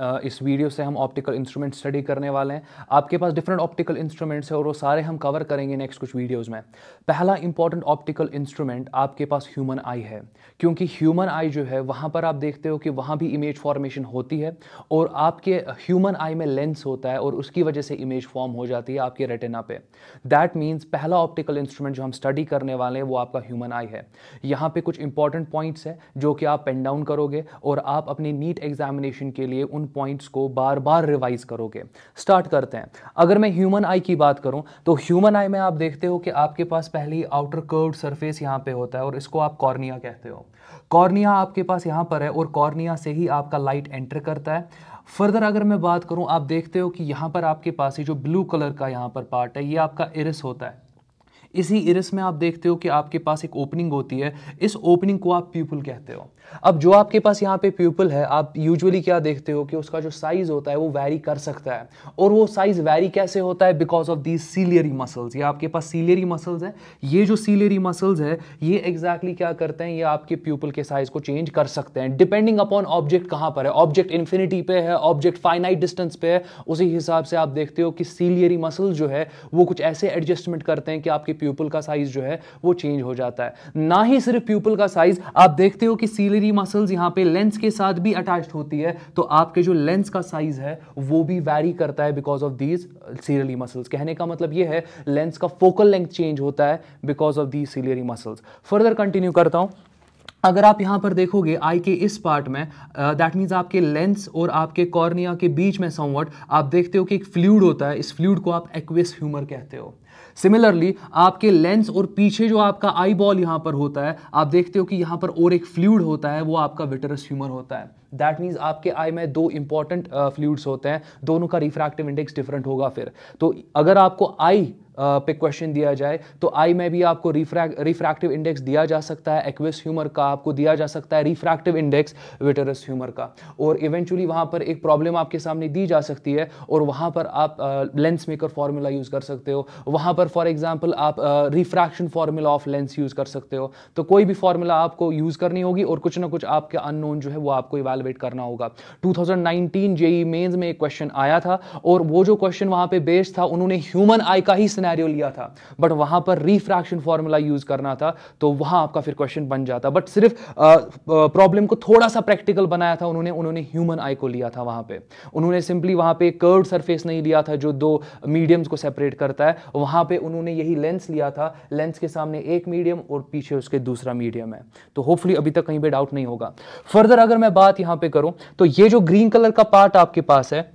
इस वीडियो से हम ऑप्टिकल इंस्ट्रूमेंट स्टडी करने वाले हैं आपके पास डिफरेंट ऑप्टिकल इंस्ट्रूमेंट्स हैं और वो सारे हम कवर करेंगे नेक्स्ट कुछ वीडियोज़ में पहला इंपॉर्टेंट ऑप्टिकल इंस्ट्रूमेंट आपके पास ह्यूमन आई है क्योंकि ह्यूमन आई जो है वहाँ पर आप देखते हो कि वहाँ भी इमेज फॉर्मेशन होती है और आपके ह्यूमन आई में लेंस होता है और उसकी वजह से इमेज फॉर्म हो जाती है आपके रेटिना पे दैट मीन्स पहला ऑप्टिकल इंस्ट्रूमेंट जो हम स्टडी करने वाले हैं वो आपका ह्यूमन आई है यहाँ पे कुछ इंपॉर्टेंट पॉइंट्स है जो कि आप पेन डाउन करोगे और आप अपनी नीट एग्जामिनेशन के लिए उन पॉइंट्स को बार बार रिवाइज करोगे स्टार्ट करते हैं अगर मैं ह्यूमन आई की बात करूं तो ह्यूमन आई में आप देखते हो कि आपके पास पहली आउटर कर्व सरफेस यहां पे होता है और इसको आप कॉर्निया कहते हो कॉर्निया आपके पास यहां पर है और कॉर्निया से ही आपका लाइट एंटर करता है फर्दर अगर मैं बात करूं आप देखते हो कि यहां पर आपके पास ही जो ब्लू कलर का यहां पर पार्ट है ये आपका इरिस होता है इसी इरिस में आप देखते हो कि आपके पास एक ओपनिंग होती है इस ओपनिंग को आप प्यूपल कहते हो अब जो आपके पास यहाँ पे प्यूपल है आप यूजुअली क्या देखते हो कि उसका जो साइज होता है वो वैरी कर सकता है और वो साइज वैरी कैसे होता है because of these ciliary muscles ये आपके पास सीलियरी मसल्स है ये जो सीलियरी मसल्स है ये एग्जैक्टली exactly क्या करते हैं ये आपके प्यूपल के साइज को चेंज कर सकते हैं डिपेंडिंग अपॉन ऑब्जेक्ट कहाँ पर है ऑब्जेक्ट इन्फिनिटी पे है ऑब्जेक्ट फाइनाइट डिस्टेंस पे है उसी हिसाब से आप देखते हो कि सीलियरी मसल जो है वो कुछ ऐसे एडजस्टमेंट करते हैं कि आपके प्यूपल का साइज जो है वो चेंज हो जाता है ना ही सिर्फ प्यूपल का साइज आप देखते हो कि सीलरी मसल्स यहाँ पे लेंस के साथ भी अटैच होती है तो आपके जो लेंस का साइज है वो भी वैरी करता है because of these ciliary muscles कहने का मतलब ये है लेंस का फोकल लेंथ चेंज होता है because of these ciliary muscles further continue करता हूँ अगर आप यहाँ पर देखोगे आई के इस पार्ट में दैट uh, मीन्स आपके लेंस और आपके कॉर्निया के बीच में समवट आप देखते हो कि एक फ्लूड होता है इस फ्लूड को आप एक्विस ह्यूमर कहते हो सिमिलरली आपके लेंस और पीछे जो आपका आई बॉल यहां पर होता है आप देखते हो कि यहां पर और एक फ्लूड होता है वो आपका विटरस ह्यूमर होता है दैट मीन्स आपके आई में दो इंपॉर्टेंट फ्लूड्स होते हैं दोनों का रिफ्रैक्टिव इंडेक्स डिफरेंट होगा फिर तो अगर आपको आई पे क्वेश्चन दिया जाए तो आई में भी आपको रिफ्रैक्ट रिफ्रैक्टिव इंडेक्स दिया जा सकता है एक्विस ह्यूमर का आपको दिया जा सकता है रिफ्रैक्टिव इंडेक्स विटरस ह्यूमर का और इवेंचुअली वहाँ पर एक प्रॉब्लम आपके सामने दी जा सकती है और वहाँ पर आप लेंस मेकर फार्मूला यूज़ कर सकते हो वहाँ पर फॉर एग्जाम्पल आप refraction formula of lens use कर सकते हो तो कोई भी फार्मूला आपको यूज़ करनी होगी और कुछ ना कुछ आपके अननोन जो है वो आपको इवेलुएट करना होगा 2019 जेई मेंस में एक क्वेश्चन आया था और वो जो क्वेश्चन वहाँ पे बेस्ड था उन्होंने ह्यूमन आई का ही स्नैप सिनेरियो लिया था बट वहां पर रिफ्रैक्शन फॉर्मूला यूज करना था तो वहां आपका फिर क्वेश्चन बन जाता बट सिर्फ प्रॉब्लम को थोड़ा सा प्रैक्टिकल बनाया था उन्होंने उन्होंने ह्यूमन आई को लिया था वहां पे उन्होंने सिंपली वहां पे कर्व सरफेस नहीं लिया था जो दो मीडियम्स को सेपरेट करता है वहां पे उन्होंने यही लेंस लिया था लेंस के सामने एक मीडियम और पीछे उसके दूसरा मीडियम है तो होपफुली अभी तक कहीं पर डाउट नहीं होगा फर्दर अगर मैं बात यहां पर करूं तो ये जो ग्रीन कलर का पार्ट आपके पास है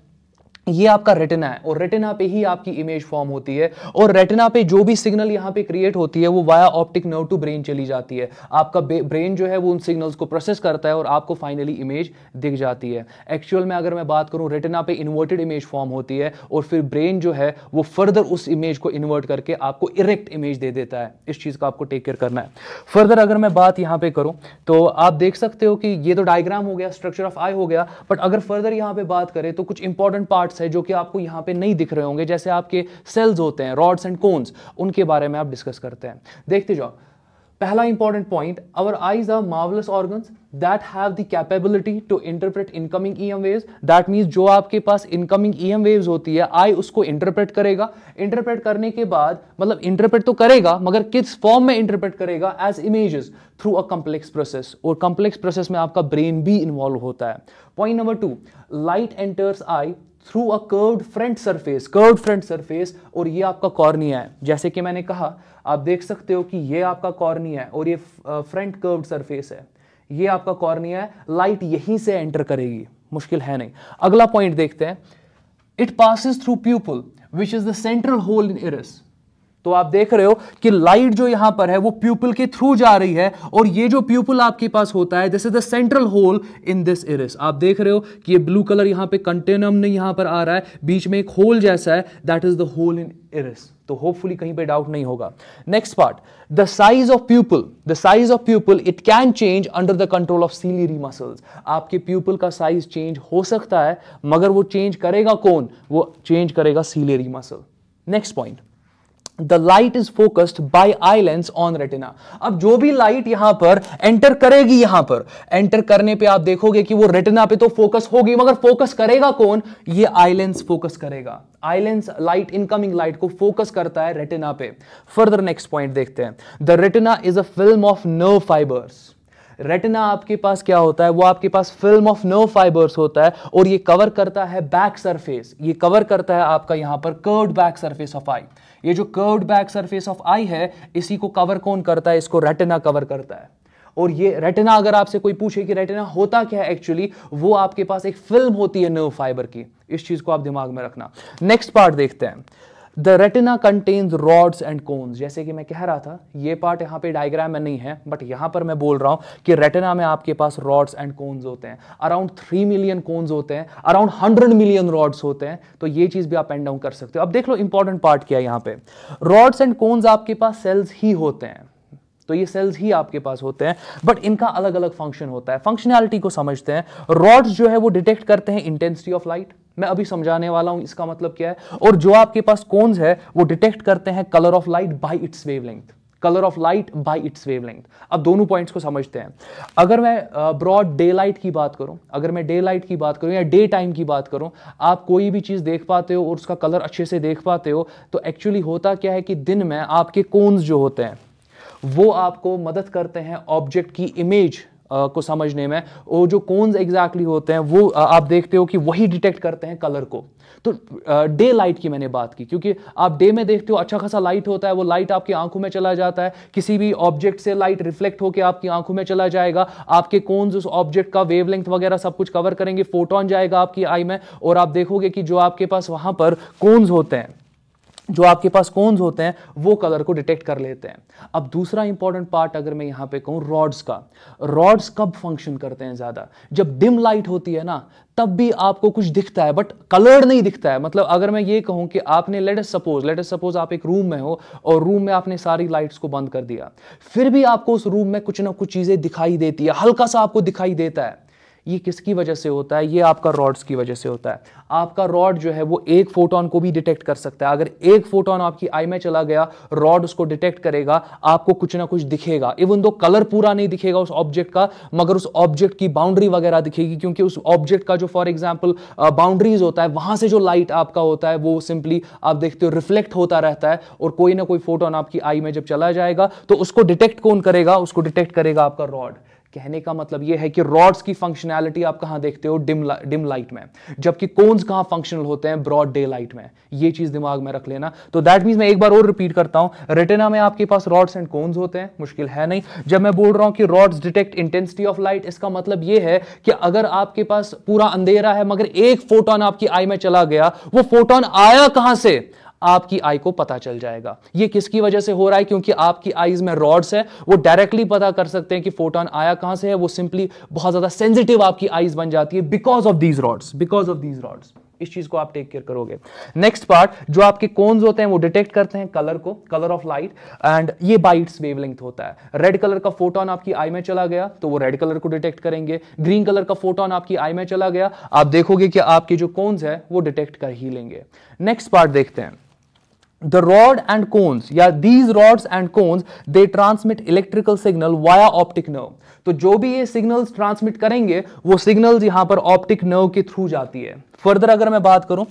ये आपका रेटिना है और रेटिना पे ही आपकी इमेज फॉर्म होती है और रेटिना पे जो भी सिग्नल यहाँ पे क्रिएट होती है वो via optic nerve to brain चली जाती है आपका ब्रेन जो है वो उन सिग्नल्स को प्रोसेस करता है और आपको फाइनली इमेज दिख जाती है एक्चुअल में अगर मैं बात करूँ रेटिना पे इन्वर्टेड इमेज फॉर्म होती है और फिर ब्रेन जो है वो फर्दर उस इमेज को इन्वर्ट करके आपको इरेक्ट इमेज दे देता है इस चीज़ का आपको टेक केयर करना है फर्दर अगर मैं बात यहाँ पे करूँ तो आप देख सकते हो कि ये तो डायग्राम हो गया स्ट्रक्चर ऑफ आई हो गया बट अगर फर्दर यहाँ पे बात करें तो कुछ इंपॉर्टेंट पार्ट पार्ट्स है जो कि आपको यहां पे नहीं दिख रहे होंगे जैसे आपके सेल्स होते हैं रॉड्स एंड कोन्स उनके बारे में आप डिस्कस करते हैं देखते जाओ पहला important point our eyes are marvellous organs that have the capability to interpret incoming E M waves that means जो आपके पास इनकमिंग ई एम वेव्स होती है आई उसको इंटरप्रेट करेगा इंटरप्रेट करने के बाद मतलब इंटरप्रेट तो करेगा मगर किस फॉर्म में इंटरप्रेट करेगा as images through a complex process और कम्प्लेक्स प्रोसेस में आपका ब्रेन भी इन्वॉल्व होता है point number two light enters eye through a curved front surface curved front surface और ये आपका कॉर्निया है जैसे कि मैंने कहा आप देख सकते हो कि ये आपका कॉर्निया है और ये फ्रंट कर्व्ड सरफेस है ये आपका कॉर्निया है लाइट यहीं से एंटर करेगी मुश्किल है नहीं अगला पॉइंट देखते हैं it passes through pupil which is the central hole in iris तो आप देख रहे हो कि लाइट जो यहां पर है वो प्यूपल के थ्रू जा रही है और ये जो प्यूपल आपके पास होता है this is the central hole in this iris आप देख रहे हो कि ये ब्लू कलर यहां पे कंटेनम नहीं यहां पर आ रहा है बीच में एक होल जैसा है that is the hole in iris तो होपफुली कहीं पे डाउट नहीं होगा next part the size of pupil the size of pupil it can change under the control of ciliary muscles आपके प्यूपल का साइज चेंज हो सकता है मगर वो चेंज करेगा कौन वो चेंज करेगा ciliary muscle next point the light is focused by eye lens on retina अब जो भी लाइट यहां पर एंटर करेगी यहां पर एंटर करने पे आप देखोगे कि वो रेटिना पे तो फोकस होगी मगर फोकस करेगा कौन ये आई लेंस फोकस करेगा eye lens light incoming light को फोकस करता है रेटिना पे फर्दर नेक्स्ट पॉइंट देखते हैं the retina is a film of nerve fibres retina आपके पास क्या होता है वो आपके पास फिल्म ऑफ नर्व फाइबर्स होता है और ये कवर करता है बैक सरफेस ये कवर करता है आपका यहां पर curved back surface of eye ये जो curved back surface of eye है इसी को कवर कौन करता है इसको रेटिना कवर करता है और ये रेटिना अगर आपसे कोई पूछे कि रेटिना होता क्या है एक्चुअली वो आपके पास एक फिल्म होती है नर्व फाइबर की इस चीज को आप दिमाग में रखना नेक्स्ट पार्ट देखते हैं the retina contains rods and cones जैसे कि मैं कह रहा था ये पार्ट यहाँ पे डायग्राम में नहीं है बट यहाँ पर मैं बोल रहा हूँ कि रेटिना में आपके पास रॉड्स एंड कोन्स होते हैं अराउंड थ्री मिलियन कोन्स होते हैं अराउंड हंड्रेड मिलियन रॉड्स होते हैं तो ये चीज़ भी आप एंड डाउन कर सकते हो अब देख लो इंपॉर्टेंट पार्ट क्या है यहाँ पे रॉड्स एंड कोन्स आपके पास सेल्स ही होते हैं तो ये सेल्स ही आपके पास होते हैं बट इनका अलग अलग फंक्शन होता है फंक्शनैलिटी को समझते हैं रॉड्स जो है वो डिटेक्ट करते हैं इंटेंसिटी ऑफ लाइट मैं अभी समझाने वाला हूं इसका मतलब क्या है और जो आपके पास कोन्स है वो डिटेक्ट करते हैं colour of light by its wavelength colour of light by its wavelength अब दोनों पॉइंट्स को समझते हैं अगर मैं ब्रॉड डे लाइट की बात करूं अगर मैं डे लाइट की बात करूं या डे टाइम की बात करूं आप कोई भी चीज़ देख पाते हो और उसका कलर अच्छे से देख पाते हो तो एक्चुअली होता क्या है कि दिन में आपके कोन्स जो होते हैं वो आपको मदद करते हैं ऑब्जेक्ट की इमेज को समझने में वो जो कोन्स एग्जैक्टली होते हैं वो आप देखते हो कि वही डिटेक्ट करते हैं कलर को तो डे लाइट की मैंने बात की क्योंकि आप डे में देखते हो अच्छा खासा लाइट होता है वो लाइट आपकी आंखों में चला जाता है किसी भी ऑब्जेक्ट से लाइट रिफ्लेक्ट होकर आपकी आंखों में चला जाएगा आपके कोन्स उस ऑब्जेक्ट का वेवलेंथ वगैरह सब कुछ कवर करेंगे फोटोन जाएगा आपकी आई में और आप देखोगे कि जो आपके पास वहां पर कोन्स होते हैं जो आपके पास कोन्स होते हैं वो कलर को डिटेक्ट कर लेते हैं अब दूसरा इंपॉर्टेंट पार्ट अगर मैं यहां पे कहूँ रॉड्स का रॉड्स कब फंक्शन करते हैं ज़्यादा जब डिम लाइट होती है ना तब भी आपको कुछ दिखता है बट कलर्ड नहीं दिखता है मतलब अगर मैं ये कहूँ कि आपने एस सपोज एस सपोज आप एक रूम में हो और रूम में आपने सारी लाइट्स को बंद कर दिया फिर भी आपको उस रूम में कुछ ना कुछ चीज़ें दिखाई देती है हल्का सा आपको दिखाई देता है ये किसकी वजह से होता है ये आपका रॉड्स की वजह से होता है आपका रॉड जो है वो एक फोटोन को भी डिटेक्ट कर सकता है अगर एक फोटोन आपकी आई में चला गया रॉड उसको डिटेक्ट करेगा आपको कुछ ना कुछ दिखेगा इवन दो कलर पूरा नहीं दिखेगा उस ऑब्जेक्ट का मगर उस ऑब्जेक्ट की बाउंड्री वगैरह दिखेगी क्योंकि उस ऑब्जेक्ट का जो फॉर एग्जाम्पल बाउंड्रीज होता है वहां से जो लाइट आपका होता है वो सिंपली आप देखते हो रिफ्लेक्ट होता रहता है और कोई ना कोई फोटोन आपकी आई में जब चला जाएगा तो उसको डिटेक्ट कौन करेगा उसको डिटेक्ट करेगा आपका रॉड कहने का मतलब यह है कि रॉड्स की फंक्शनैलिटी आप कहां देखते हो डिम डिम लाइट में जबकि कोन्स कहां फंक्शनल होते हैं ब्रॉड डे लाइट में यह चीज दिमाग में रख लेना तो दैट मीन मैं एक बार और रिपीट करता हूं रेटेना में आपके पास रॉड्स एंड कोन्स होते हैं मुश्किल है नहीं जब मैं बोल रहा हूं कि rods detect intensity of light इसका मतलब यह है कि अगर आपके पास पूरा अंधेरा है मगर एक फोटोन आपकी आई में चला गया वो फोटोन आया कहां से आपकी आई को पता चल जाएगा ये किसकी वजह से हो रहा है क्योंकि आपकी आईज में रॉड्स है वो डायरेक्टली पता कर सकते हैं कि फोटोन आया कहां से है वो सिंपली बहुत ज्यादा सेंसिटिव आपकी आईज बन जाती है because of these rods because of these rods इस चीज को आप टेक केयर करोगे नेक्स्ट पार्ट जो आपके कोन्स होते हैं वो डिटेक्ट करते हैं कलर को कलर ऑफ लाइट एंड ये बाइट्स वेवलेंथ होता है रेड कलर का फोटोन आपकी आई में चला गया तो वो रेड कलर को डिटेक्ट करेंगे ग्रीन कलर का फोटोन आपकी आई में चला गया आप देखोगे कि आपके जो कोन्स है वो डिटेक्ट कर ही लेंगे नेक्स्ट पार्ट देखते हैं the rod and cones या these rods and cones they transmit electrical signal via optic nerve तो जो भी ये signals transmit करेंगे वो signals यहाँ पर optic nerve के through जाती है फर्दर अगर मैं बात करूं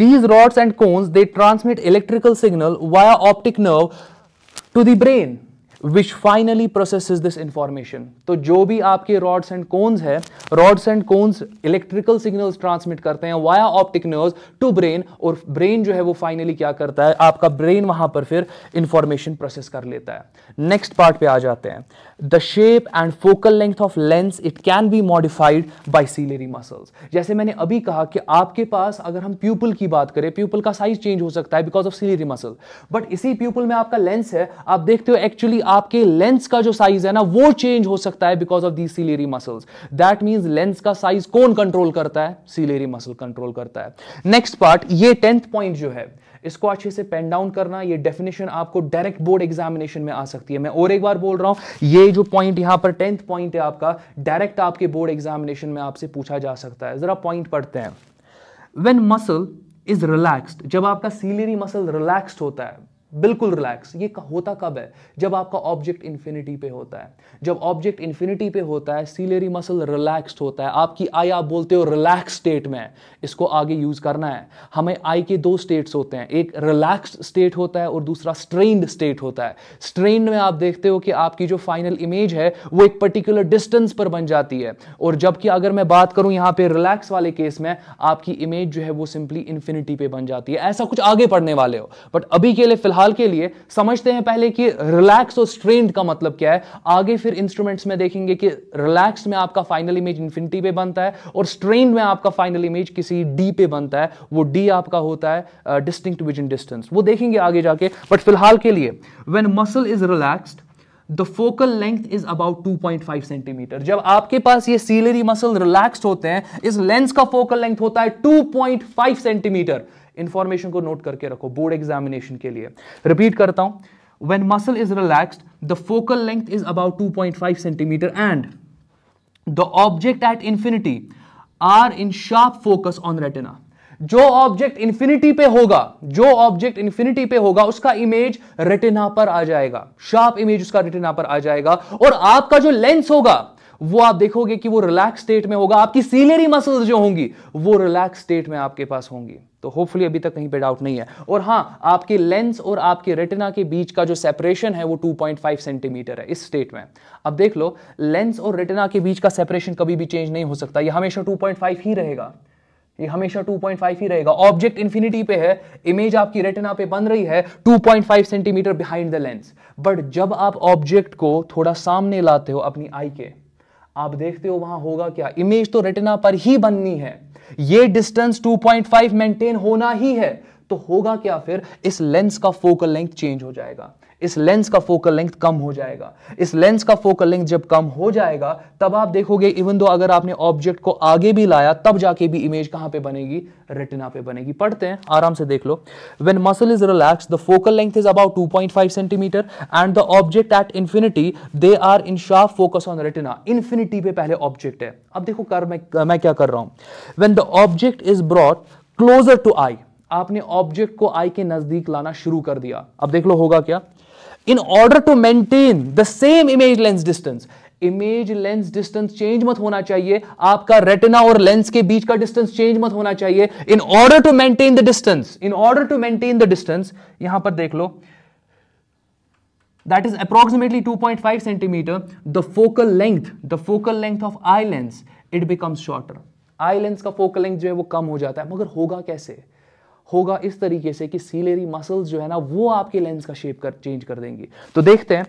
these rods and cones they transmit electrical signal via optic nerve to the brain which finally process this information तो जो भी आपके रॉड्स एंड कोन्स है rods and cones electrical signal transmit करते हैं via optic nerve to brain और brain जो है वो फाइनली क्या करता है आपका ब्रेन वहां पर फिर इंफॉर्मेशन प्रोसेस कर लेता है नेक्स्ट पार्ट पे आ जाते हैं the shape and focal length of lens it can be modified by ciliary muscles जैसे मैंने अभी कहा कि आपके पास अगर हम प्यूपल की बात करें प्यूपल का साइज चेंज हो सकता है because of ciliary muscle but इसी प्यूपल में आपका लेंस है आप देखते हो एक्चुअली आपके लेंस का जो साइज है ना वो चेंज हो सकता है because of the ciliary muscles that means lens का साइज कौन कंट्रोल करता है सीलेरी मसल कंट्रोल करता है नेक्स्ट पार्ट ये टेंथ पॉइंट जो है इसको अच्छे से पेन डाउन करना ये डेफिनेशन आपको डायरेक्ट बोर्ड एग्जामिनेशन में आ सकती है मैं और एक बार बोल रहा हूं ये जो पॉइंट यहां पर टेंथ पॉइंट है आपका डायरेक्ट आपके बोर्ड एग्जामिनेशन में आपसे पूछा जा सकता है जरा पॉइंट पढ़ते हैं वेन मसल इज रिलैक्सड जब आपका सीलेरी मसल रिलैक्सड होता है बिल्कुल रिलैक्स ये होता कब है जब आपका ऑब्जेक्ट इन्फिनिटी पे होता है जब ऑब्जेक्ट इन्फिनिटी पे होता है सीलेरी मसल रिलैक्स्ड होता है आपकी आई आप बोलते हो रिलैक्स स्टेट में इसको आगे यूज करना है हमें आई के दो स्टेट्स होते हैं एक रिलैक्स्ड स्टेट होता है और दूसरा स्ट्रेन्ड स्टेट होता है स्ट्रेन्ड में आप देखते हो कि आपकी जो फाइनल इमेज है वो एक पर्टिकुलर डिस्टेंस पर बन जाती है और जबकि अगर मैं बात करूं यहां पर रिलैक्स वाले केस में आपकी इमेज जो है वो सिंपली इन्फिनिटी पे बन जाती है ऐसा कुछ आगे पढ़ने वाले हो बट अभी के लिए फिलहाल फिलहाल के लिए समझते हैं पहले कि रिलैक्स और स्ट्रेंड का मतलब क्या है आगे फिर इंस्ट्रूमेंट्स में देखेंगे कि रिलैक्स में आपका फाइनल इमेज इन्फिनिटी पे बनता है और स्ट्रेंड में आपका फाइनल इमेज किसी डी पे बनता है वो डी आपका होता है डिस्टिंक्ट विजन डिस्टेंस वो देखेंगे आगे जाके बट फिलहाल के लिए when muscle is relaxed the focal length is about 2.5 centimetre जब आपके पास ये सीलरी मसल रिलैक्स होते हैं इस लेंस का फोकल लेंथ होता है 2.5 सेंटीमीटर इंफॉर्मेशन को नोट करके रखो बोर्ड एग्जामिनेशन के लिए रिपीट करता हूं when muscle is relaxed the focal length is about 2.5 centimetre and the object at infinity are in sharp focus on retina जो ऑब्जेक्ट इंफिनिटी पे होगा जो ऑब्जेक्ट इंफिनिटी पे होगा उसका इमेज रेटिना पर आ जाएगा शार्प इमेज उसका रेटिना पर आ जाएगा और आपका जो लेंस होगा वो आप देखोगे कि वो रिलैक्स स्टेट में होगा आपकी सीलरी मसल्स जो होंगी वो रिलैक्स स्टेट में आपके पास होंगी तो होपफुली अभी तक कहीं पे डाउट नहीं है और हाँ आपके लेंस और आपके रेटिना के बीच का जो सेपरेशन है वो 2.5 सेंटीमीटर है इस स्टेट में अब देख लो लेंस और रेटिना के बीच का सेपरेशन कभी भी चेंज नहीं हो सकता ये हमेशा 2.5 ही रहेगा ये हमेशा 2.5 ही रहेगा ऑब्जेक्ट इन्फिनिटी पे है इमेज आपकी रेटिना पे बन रही है 2.5 centimetre behind the lens but जब आप ऑब्जेक्ट को थोड़ा सामने लाते हो अपनी आई के आप देखते हो वहां होगा क्या इमेज तो रेटिना पर ही बननी है ये डिस्टेंस 2.5 मेंटेन होना ही है तो होगा क्या फिर इस लेंस का फोकल लेंथ चेंज हो जाएगा इस लेंस का फोकल लेंथ कम हो जाएगा इस लेंस का फोकल लेंथ जब कम हो जाएगा तब आप देखोगे इवन दो अगर आपने ऑब्जेक्ट को आगे भी लाया तब जाके भी इमेज कहां पे बनेगी रेटिना पे बनेगी पढ़ते हैं आराम से देख लो when muscle is relax the focal length is about 2.5 centimetre and the object at infinity they are in sharp focus on retina infinity पे पहले ऑब्जेक्ट है अब देखो कर मैं मैं क्या कर रहा हूं when the object is brought closer to eye आपने ऑब्जेक्ट को आई के नजदीक लाना शुरू कर दिया अब देख लो होगा क्या in order to maintain the same image lens distance image lens distance change मत होना चाहिए आपका रेटिना और लेंस के बीच का डिस्टेंस चेंज मत होना चाहिए in order to maintain the distance in order to maintain the distance यहां पर देख लो that is approximately 2.5 centimetre the focal length the focal length of eye lens it becomes shorter eye lens का focal length जो है वो कम हो जाता है मगर होगा कैसे होगा इस तरीके से कि सीलेरी मसल्स जो है ना वो आपके लेंस का शेप कर चेंज कर देंगी तो देखते हैं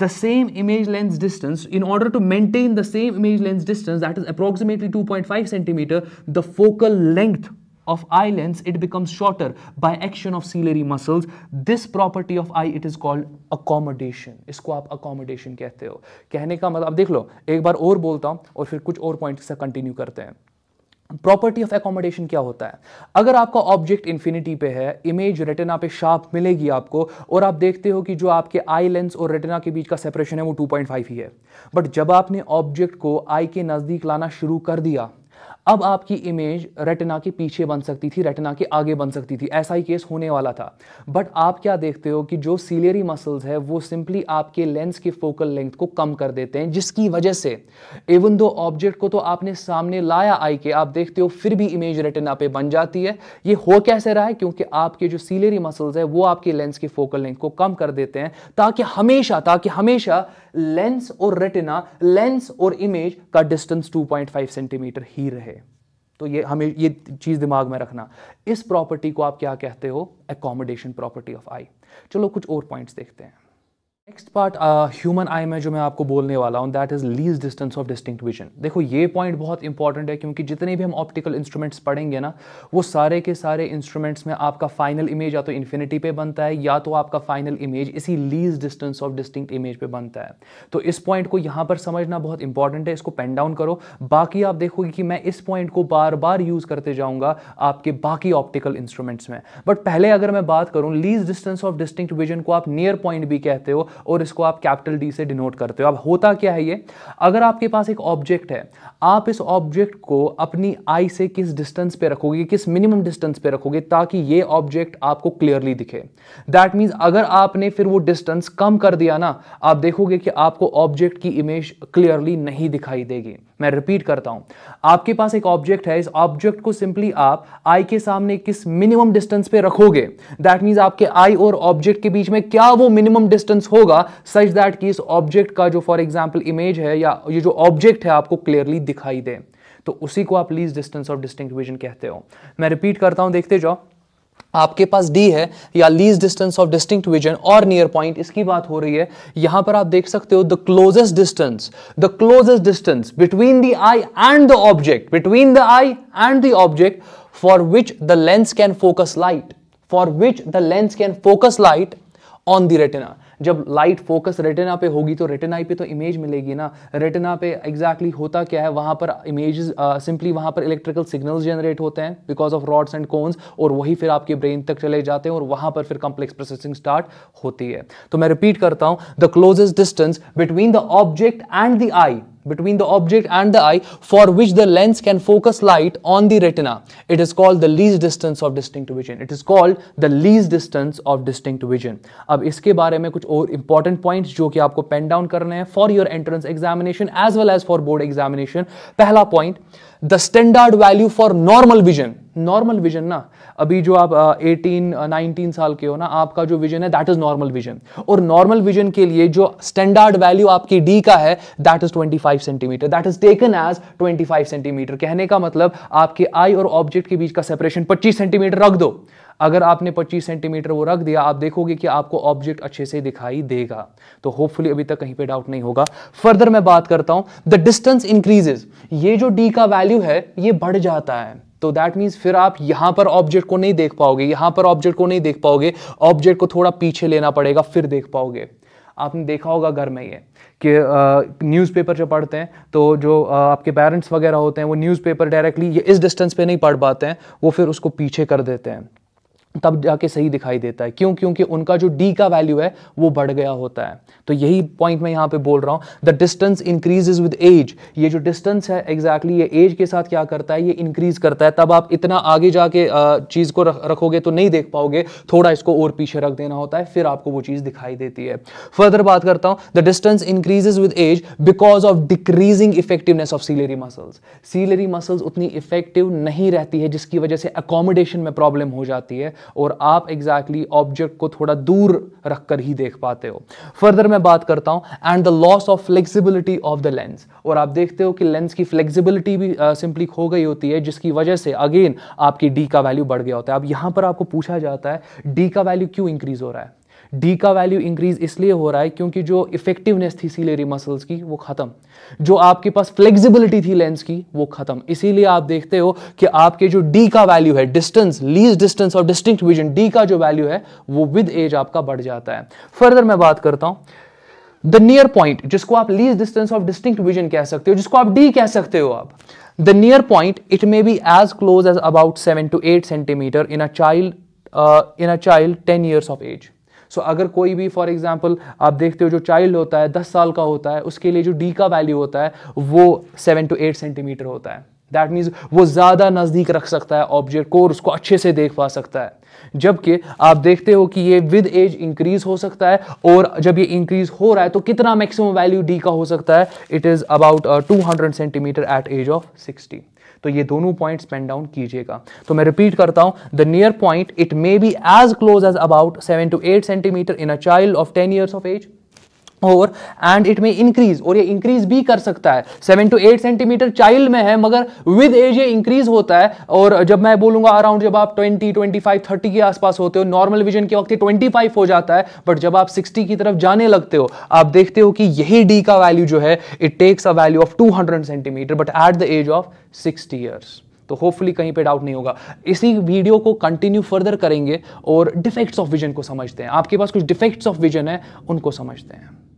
the same image length distance in order to maintain the same image length distance that is approximately 2.5 centimeter the focal length of eye lens it becomes shorter by action of ciliary muscles this property of eye it is called accommodation इसको आप accommodation कहते हो कहने का मतलब अब देख लो एक बार और बोलता हूँ और फिर कुछ और पॉइंट से कंटिन्यू करते हैं प्रॉपर्टी ऑफ एकोमोडेशन क्या होता है अगर आपका ऑब्जेक्ट इन्फिनिटी पे है इमेज रेटिना पे शार्प मिलेगी आपको और आप देखते हो कि जो आपके आई लेंस और रेटिना के बीच का सेपरेशन है वो 2.5 ही है बट जब आपने ऑब्जेक्ट को आई के नज़दीक लाना शुरू कर दिया अब आपकी इमेज रेटिना के पीछे बन सकती थी रेटिना के आगे बन सकती थी ऐसा ही केस होने वाला था बट आप क्या देखते हो कि जो सीलेरी मसल्स है वो सिंपली आपके लेंस के फोकल लेंथ को कम कर देते हैं जिसकी वजह से इवन दो ऑब्जेक्ट को तो आपने सामने लाया आई के आप देखते हो फिर भी इमेज रेटिना पे बन जाती है ये हो कैसे रहा है क्योंकि आपके जो सीलेरी मसल्स है वो आपके लेंस के फोकल लेंथ को कम कर देते हैं ताकि हमेशा ताकि हमेशा लेंस और रेटिना लेंस और इमेज का डिस्टेंस 2.5 सेंटीमीटर ही रहे तो ये हमें ये चीज़ दिमाग में रखना इस प्रॉपर्टी को आप क्या कहते हो एकोमोडेशन प्रॉपर्टी ऑफ आई चलो कुछ और पॉइंट्स देखते हैं नेक्स्ट पार्ट ह्यूमन आई में जो मैं आपको बोलने वाला हूँ that is least distance of distinct vision देखो ये पॉइंट बहुत इंपॉर्टेंट है क्योंकि जितने भी हम ऑप्टिकल इंस्ट्रूमेंट्स पढ़ेंगे ना वो सारे के सारे इंस्ट्रूमेंट्स में आपका फाइनल इमेज या तो इन्फिनिटी पे बनता है या तो आपका फाइनल इमेज इसी least distance of distinct image पे बनता है तो इस पॉइंट को यहाँ पर समझना बहुत इंपॉर्टेंट है इसको पेन डाउन करो बाकी आप देखोगे कि मैं इस पॉइंट को बार बार यूज़ करते जाऊँगा आपके बाकी ऑप्टिकल इंस्ट्रूमेंट्स में बट पहले अगर मैं बात करूँ least distance of distinct vision को आप नियर पॉइंट भी कहते हो और इसको आप कैपिटल डी से डिनोट करते हो अब होता क्या है ये अगर आपके पास एक ऑब्जेक्ट है आप इस ऑब्जेक्ट को अपनी आई से किस डिस्टेंस पे रखोगे किस मिनिमम डिस्टेंस पे रखोगे ताकि ये ऑब्जेक्ट आपको क्लियरली दिखे दैट मीन्स अगर आपने फिर वो डिस्टेंस कम कर दिया ना आप देखोगे कि आपको ऑब्जेक्ट की इमेज क्लियरली नहीं दिखाई देगी मैं रिपीट करता हूं आपके पास एक ऑब्जेक्ट है इस ऑब्जेक्ट को सिंपली आप आई के सामने किस मिनिमम डिस्टेंस पे रखोगे दैट मीन्स आपके आई और ऑब्जेक्ट के बीच में क्या वो मिनिमम डिस्टेंस होगा सच दैट कि इस ऑब्जेक्ट का जो फॉर एग्जाम्पल इमेज है या ये जो ऑब्जेक्ट है आपको क्लियरली दिखाई दे तो उसी को आप least distance of distinct vision कहते हो मैं रिपीट करता हूं देखते जाओ आपके पास डी है या least distance of distinct vision और नियर पॉइंट इसकी बात हो रही है यहां पर आप देख सकते हो the closest distance the closest distance between the eye and the object between the eye and the object for which the lens can focus light for which the lens can focus light on the retina जब light focus retina पे होगी तो retina पे तो image मिलेगी ना retina पे exactly exactly होता क्या है वहां पर इमेज सिंपली वहाँ पर इलेक्ट्रिकल सिग्नल्स जनरेट होते हैं because of rods and cones और वही फिर आपके ब्रेन तक चले जाते हैं और वहां पर फिर कॉम्प्लेक्स प्रोसेसिंग स्टार्ट होती है तो मैं रिपीट करता हूँ the closest distance between the object and the eye between the object and the eye for which the lens can focus light on the retina. It is called the least distance of distinct vision. It is called the least distance of distinct vision. ab iske bare mein kuch aur important points jo ki aapko pen down karne hain for your entrance examination as well as for board examination pehla point the standard value for normal vision normal vision ना अभी जो आप eighteen uh, nineteen साल के हो ना आपका जो विजन है दैट इज नॉर्मल विजन और नॉर्मल विजन के लिए जो स्टैंडर्ड वैल्यू आपकी डी का है that is twenty five centimetre that is taken as five centimetre कहने का मतलब आपके आई और ऑब्जेक्ट के बीच का सेपरेशन पच्चीस सेंटीमीटर रख दो अगर आपने 25 सेंटीमीटर वो रख दिया आप देखोगे कि आपको ऑब्जेक्ट अच्छे से दिखाई देगा तो होपफुली अभी तक कहीं पे डाउट नहीं होगा फर्दर मैं बात करता हूं द डिस्टेंस इंक्रीजेज ये जो डी का वैल्यू है ये बढ़ जाता है तो दैट मीन्स फिर आप यहाँ पर ऑब्जेक्ट को नहीं देख पाओगे यहाँ पर ऑब्जेक्ट को नहीं देख पाओगे ऑब्जेक्ट को थोड़ा पीछे लेना पड़ेगा फिर देख पाओगे आपने देखा होगा घर में ये कि न्यूज़पेपर जब पढ़ते हैं तो जो आ, आपके पेरेंट्स वगैरह होते हैं वो न्यूज़पेपर डायरेक्टली ये इस डिस्टेंस पे नहीं पढ़ पाते हैं वो फिर उसको पीछे कर देते हैं तब जाके सही दिखाई देता है क्यों क्योंकि उनका जो डी का वैल्यू है वो बढ़ गया होता है तो यही पॉइंट मैं यहाँ पे बोल रहा हूँ the distance increases with age ये जो डिस्टेंस है एग्जैक्टली exactly ये एज के साथ क्या करता है ये इंक्रीज करता है तब आप इतना आगे जाके चीज़ को रखोगे तो नहीं देख पाओगे थोड़ा इसको और पीछे रख देना होता है फिर आपको वो चीज़ दिखाई देती है फर्दर बात करता हूँ the distance increases with age because of decreasing effectiveness of ciliary muscles ciliary muscles उतनी इफेक्टिव नहीं रहती है जिसकी वजह से अकोमोडेशन में प्रॉब्लम हो जाती है और आप एग्जैक्टली exactly ऑब्जेक्ट को थोड़ा दूर रखकर ही देख पाते हो फर्दर मैं बात करता हूँ and the loss of flexibility of the lens और आप देखते हो कि लेंस की फ्लेक्सिबिलिटी भी सिंपली uh, खो गई होती है जिसकी वजह से अगेन आपकी डी का वैल्यू बढ़ गया होता है अब यहाँ पर आपको पूछा जाता है डी का वैल्यू क्यों इंक्रीज हो रहा है डी का वैल्यू इंक्रीज इसलिए हो रहा है क्योंकि जो इफेक्टिवनेस थी सीलेरी मसल्स की वो खत्म जो आपके पास फ्लेक्सिबिलिटी थी लेंस की वो खत्म इसीलिए आप देखते हो कि आपके जो डी का वैल्यू है डिस्टेंस लीज डिस्टेंस और डिस्टिंक्ट विजन डी का जो वैल्यू है वो विद एज आपका बढ़ जाता है फर्दर मैं बात करता हूं द नियर पॉइंट जिसको आप least distance of distinct vision कह सकते हो जिसको आप डी कह सकते हो आप the near point it may be as close as about seven to eight centimetre in a child in a child ten years of age so so, अगर कोई भी फॉर एग्जाम्पल आप देखते हो जो चाइल्ड होता है दस साल का होता है उसके लिए जो डी का वैल्यू होता है वो सेवन टू एट सेंटीमीटर होता है दैट मीन्स वो ज़्यादा नज़दीक रख सकता है ऑब्जेक्ट को और उसको अच्छे से देख पा सकता है जबकि आप देखते हो कि ये विद एज इंक्रीज हो सकता है और जब ये इंक्रीज हो रहा है तो कितना मैक्सिमम वैल्यू डी का हो सकता है it is about two hundred centimetre at age of sixty तो ये दोनों पॉइंट पेन डाउन कीजिएगा तो मैं रिपीट करता हूं the near point it may be as close as about seven to eight centimetre in a child of ten years of age और and it may increase और ये इंक्रीज भी कर सकता है seven to eight centimetre child में है मगर विद एज ये इंक्रीज होता है और जब मैं बोलूंगा अराउंड जब आप ट्वेंटी ट्वेंटी फाइव थर्टी के आसपास होते हो नॉर्मल विजन के वक्त ट्वेंटी फाइव हो जाता है बट जब आप सिक्सटी की तरफ जाने लगते हो आप देखते हो कि यही डी का वैल्यू जो है it takes a value of two hundred centimetre but at the age of sixty years तो होपफुली कहीं पे डाउट नहीं होगा इसी वीडियो को कंटिन्यू फर्दर करेंगे और डिफेक्ट्स ऑफ विजन को समझते हैं आपके पास कुछ डिफेक्ट्स ऑफ विजन है उनको समझते हैं